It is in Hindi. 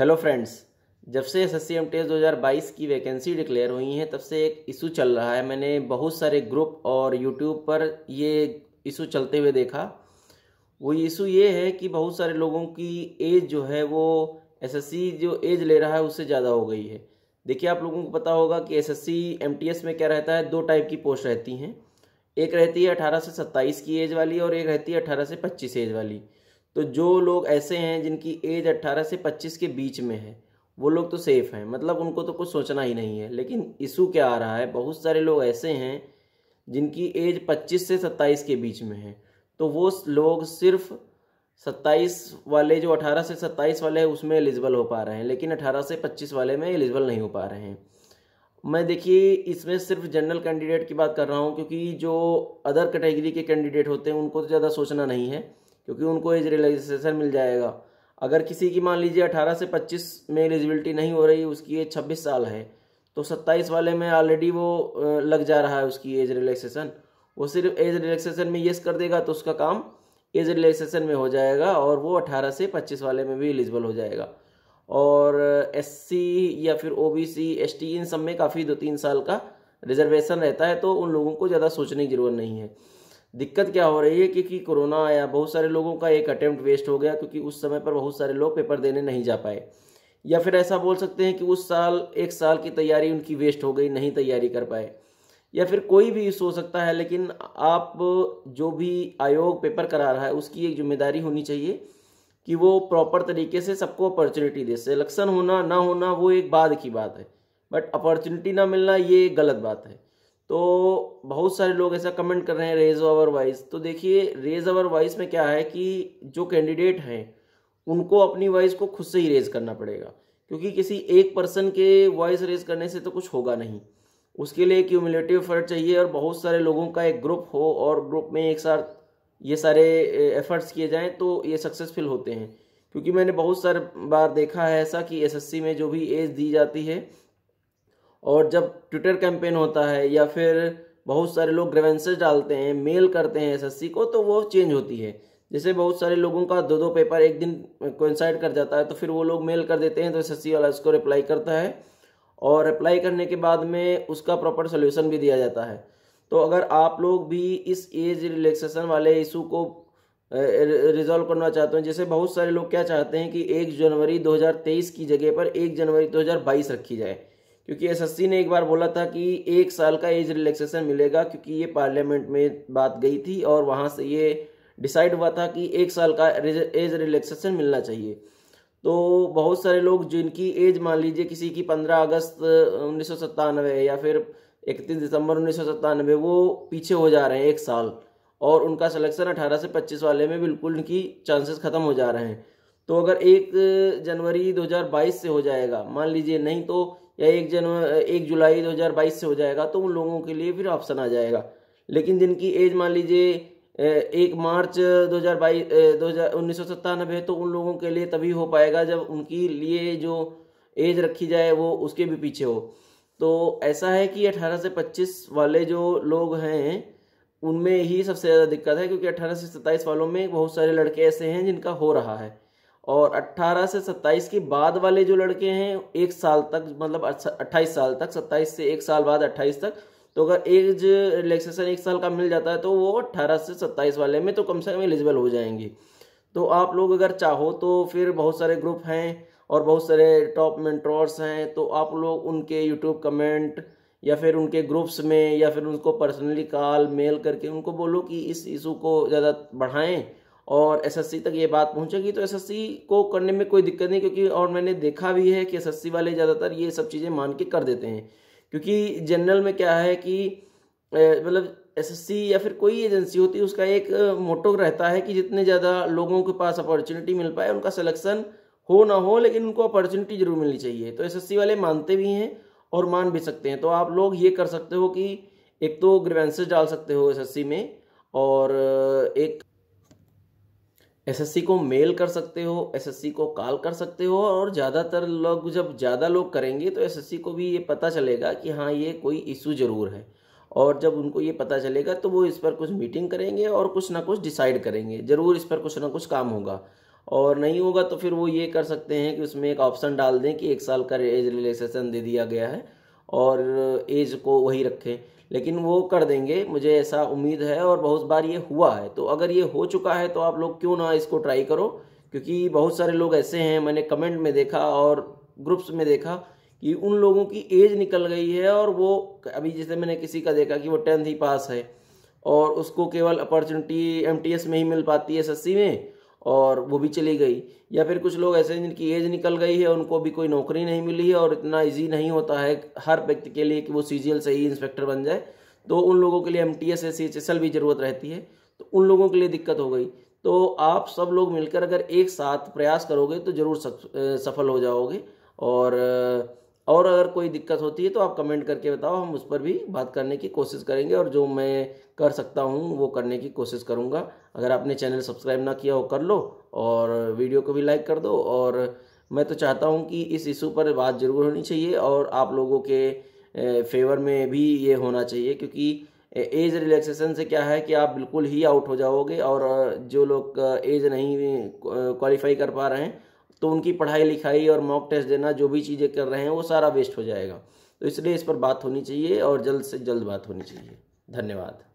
हेलो फ्रेंड्स जब से S S C M T S दो हज़ार बाईस की वैकेंसी डिक्लेयर हुई है तब से एक इशू चल रहा है मैंने बहुत सारे ग्रुप और यूट्यूब पर ये इशू चलते हुए देखा वो इशू ये है कि बहुत सारे लोगों की एज जो है वो एस एस सी जो एज ले रहा है उससे ज़्यादा हो गई है देखिए आप लोगों को पता होगा कि S S C M T S में क्या रहता है दो टाइप की पोस्ट रहती हैं एक रहती है अठारह से सत्ताईस की एज वाली और एक रहती है अठारह से पच्चीस एज वाली तो जो लोग ऐसे हैं जिनकी एज 18 से 25 के बीच में है वो लोग तो सेफ़ हैं मतलब उनको तो कुछ सोचना ही नहीं है लेकिन इशू क्या आ रहा है बहुत सारे लोग ऐसे हैं जिनकी एज 25 से 27 के बीच में है तो वो लोग सिर्फ 27 वाले जो 18 से 27 वाले हैं उसमें एलिजिबल हो पा रहे हैं लेकिन 18 से 25 वाले में एलिजिबल नहीं हो पा रहे हैं मैं देखिए इसमें सिर्फ जनरल कैंडिडेट की बात कर रहा हूँ क्योंकि जो अदर कैटेगरी के कैंडिडेट होते हैं उनको तो ज़्यादा सोचना नहीं है क्योंकि उनको एज रियलाइजेशन मिल जाएगा अगर किसी की मान लीजिए अठारह से पच्चीस में एलिजिबिलिटी नहीं हो रही उसकी एज छब्बीस साल है तो सत्ताईस वाले में ऑलरेडी वो लग जा रहा है उसकी एज रिलैक्सेशन वो सिर्फ एज रिलैक्सेशन में येस कर देगा तो उसका काम एज रिलैक्सेशन में हो जाएगा और वो अठारह से पच्चीस वाले में भी एलिजिबल हो जाएगा और एससी या फिर ओबीसी एसटी इन सब में काफ़ी दो तीन साल का रिजर्वेशन रहता है तो उन लोगों को ज़्यादा सोचने की ज़रूरत नहीं है दिक्कत क्या हो रही है कि, कोरोना आया बहुत सारे लोगों का एक अटैम्प्ट वेस्ट हो गया क्योंकि उस समय पर बहुत सारे लोग पेपर देने नहीं जा पाए या फिर ऐसा बोल सकते हैं कि उस साल एक साल की तैयारी उनकी वेस्ट हो गई नहीं तैयारी कर पाए या फिर कोई भी इशू हो सकता है लेकिन आप जो भी आयोग पेपर करा रहा है उसकी एक जिम्मेदारी होनी चाहिए कि वो प्रॉपर तरीके से सबको अपॉर्चुनिटी दे सिलेक्शन होना ना होना वो एक बाद की बात है बट अपॉर्चुनिटी ना मिलना ये गलत बात है तो बहुत सारे लोग ऐसा कमेंट कर रहे हैं रेज ओवर वाइज तो देखिए रेज ओवर वाइज में क्या है कि जो कैंडिडेट हैं उनको अपनी वॉइस को खुद से ही रेज करना पड़ेगा क्योंकि किसी एक पर्सन के वॉइस रेज करने से तो कुछ होगा नहीं उसके लिए क्यूमुलेटिव एफर्ट चाहिए और बहुत सारे लोगों का एक ग्रुप हो और ग्रुप में एक साथ ये सारे एफर्ट्स किए जाएं तो ये सक्सेसफुल होते हैं क्योंकि मैंने बहुत सारे बार देखा है ऐसा कि एसएससी में जो भी एज दी जाती है और जब ट्विटर कैंपेन होता है या फिर बहुत सारे लोग ग्रेवेंसेज डालते हैं मेल करते हैं एस को तो वो चेंज होती है जैसे बहुत सारे लोगों का दो दो पेपर एक दिन कोइंसाइड कर जाता है तो फिर वो लोग मेल कर देते हैं तो एस वाला उसको रिप्लाई करता है और रिप्लाई करने के बाद में उसका प्रॉपर सोल्यूशन भी दिया जाता है तो अगर आप लोग भी इस एज रिलैक्सेशन वाले इशू को रिजॉल्व करना चाहते हैं जैसे बहुत सारे लोग क्या चाहते हैं कि एक जनवरी 2023 की जगह पर एक जनवरी 2022 रखी जाए क्योंकि एसएससी ने एक बार बोला था कि एक साल का एज रिलैक्सेशन मिलेगा क्योंकि ये पार्लियामेंट में बात गई थी और वहाँ से ये डिसाइड हुआ था कि एक साल का एज रिलैक्सेशन मिलना चाहिए तो बहुत सारे लोग जिनकी एज मान लीजिए किसी की पंद्रह अगस्त उन्नीस या फिर इकतीस दिसंबर उन्नीस वो पीछे हो जा रहे हैं एक साल और उनका सिलेक्शन अठारह से पच्चीस वाले में बिल्कुल उनकी चांसेस ख़त्म हो जा रहे हैं तो अगर एक जनवरी 2022 से हो जाएगा मान लीजिए नहीं तो या एक जनवरी एक जुलाई 2022 से हो जाएगा तो उन लोगों के लिए फिर ऑप्शन आ जाएगा लेकिन जिनकी एज मान लीजिए एक मार्च 2022 दो है तो उन लोगों के लिए तभी हो पाएगा जब उनकी लिए जो एज रखी जाए वो उसके भी पीछे हो तो ऐसा है कि 18 से 25 वाले जो लोग हैं उनमें ही सबसे ज़्यादा दिक्कत है क्योंकि 18 से 27 वालों में बहुत सारे लड़के ऐसे हैं जिनका हो रहा है और 18 से 27 के बाद वाले जो लड़के हैं एक साल तक मतलब 28 साल तक 27 से एक साल बाद 28 तक तो अगर एज रिलैक्सेशन एक साल का मिल जाता है तो वो 18 से 27 वाले में तो कम से कम एलिजिबल हो जाएंगे तो आप लोग अगर चाहो तो फिर बहुत सारे ग्रुप हैं और बहुत सारे टॉप मेंटर्स हैं तो आप लोग उनके यूट्यूब कमेंट या फिर उनके ग्रुप्स में या फिर उनको पर्सनली कॉल मेल करके उनको बोलो कि इस इशू को ज़्यादा बढ़ाएँ और एसएससी तक ये बात पहुंचेगी तो एसएससी को करने में कोई दिक्कत नहीं क्योंकि और मैंने देखा भी है कि एसएससी वाले ज़्यादातर ये सब चीज़ें मान के कर देते हैं क्योंकि जनरल में क्या है कि मतलब एसएससी या फिर कोई एजेंसी होती है उसका एक मोटो रहता है कि जितने ज़्यादा लोगों के पास अपॉर्चुनिटी मिल पाए उनका सलेक्शन हो ना हो लेकिन उनको अपॉर्चुनिटी जरूर मिलनी चाहिए तो एस वाले मानते भी हैं और मान भी सकते हैं तो आप लोग ये कर सकते हो कि एक तो ग्रीवेंसेस डाल सकते हो एस में और एक एसएससी को मेल कर सकते हो एसएससी को कॉल कर सकते हो और ज़्यादातर लोग जब ज़्यादा लोग करेंगे तो एसएससी को भी ये पता चलेगा कि हाँ ये कोई इशू ज़रूर है और जब उनको ये पता चलेगा तो वो इस पर कुछ मीटिंग करेंगे और कुछ ना कुछ डिसाइड करेंगे ज़रूर इस पर कुछ ना कुछ काम होगा और नहीं होगा तो फिर वो ये कर सकते हैं कि उसमें एक ऑप्शन डाल दें कि एक साल का एज रिलेक्सेसन दे दिया गया है और एज को वही रखें लेकिन वो कर देंगे मुझे ऐसा उम्मीद है और बहुत बार ये हुआ है तो अगर ये हो चुका है तो आप लोग क्यों ना इसको ट्राई करो क्योंकि बहुत सारे लोग ऐसे हैं मैंने कमेंट में देखा और ग्रुप्स में देखा कि उन लोगों की एज निकल गई है और वो अभी जैसे मैंने किसी का देखा कि वो टेंथ ही पास है और उसको केवल अपॉर्चुनिटी एम में ही मिल पाती है एस में और वो भी चली गई या फिर कुछ लोग ऐसे हैं जिनकी एज निकल गई है उनको भी कोई नौकरी नहीं मिली है और इतना इजी नहीं होता है हर व्यक्ति के लिए कि वो सी से ही इंस्पेक्टर बन जाए तो उन लोगों के लिए M T S S S L भी ज़रूरत रहती है तो उन लोगों के लिए दिक्कत हो गई तो आप सब लोग मिलकर अगर एक साथ प्रयास करोगे तो ज़रूर सफल हो जाओगे और और अगर कोई दिक्कत होती है तो आप कमेंट करके बताओ हम उस पर भी बात करने की कोशिश करेंगे और जो मैं कर सकता हूँ वो करने की कोशिश करूँगा अगर आपने चैनल सब्सक्राइब ना किया हो कर लो और वीडियो को भी लाइक कर दो और मैं तो चाहता हूँ कि इस इशू पर बात जरूर होनी चाहिए और आप लोगों के फेवर में भी ये होना चाहिए क्योंकि एज रिलैक्सेशन से क्या है कि आप बिल्कुल ही आउट हो जाओगे और जो लोग एज नहीं क्वालिफाई कर पा रहे हैं तो उनकी पढ़ाई लिखाई और मॉक टेस्ट देना जो भी चीज़ें कर रहे हैं वो सारा वेस्ट हो जाएगा तो इसलिए इस पर बात होनी चाहिए और जल्द से जल्द बात होनी चाहिए धन्यवाद